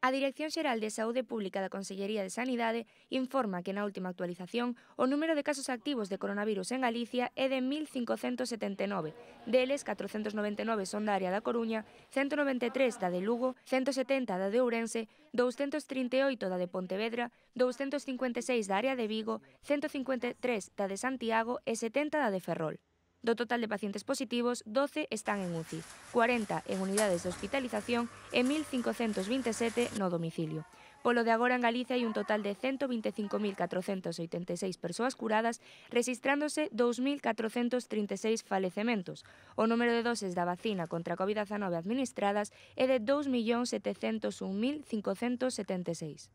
A Dirección Xeral de Saúde Pública da Consellería de Sanidade informa que na última actualización o número de casos activos de coronavirus en Galicia é de 1.579, deles 499 son da área da Coruña, 193 da de Lugo, 170 da de Ourense, 238 da de Pontevedra, 256 da área de Vigo, 153 da de Santiago e 70 da de Ferrol. Do total de pacientes positivos, 12 están en UCI, 40 en unidades de hospitalización e 1.527 no domicilio. Polo de agora en Galicia hai un total de 125.486 persoas curadas, registrándose 2.436 falecementos. O número de doses da vacina contra a COVID-19 administradas é de 2.701.576.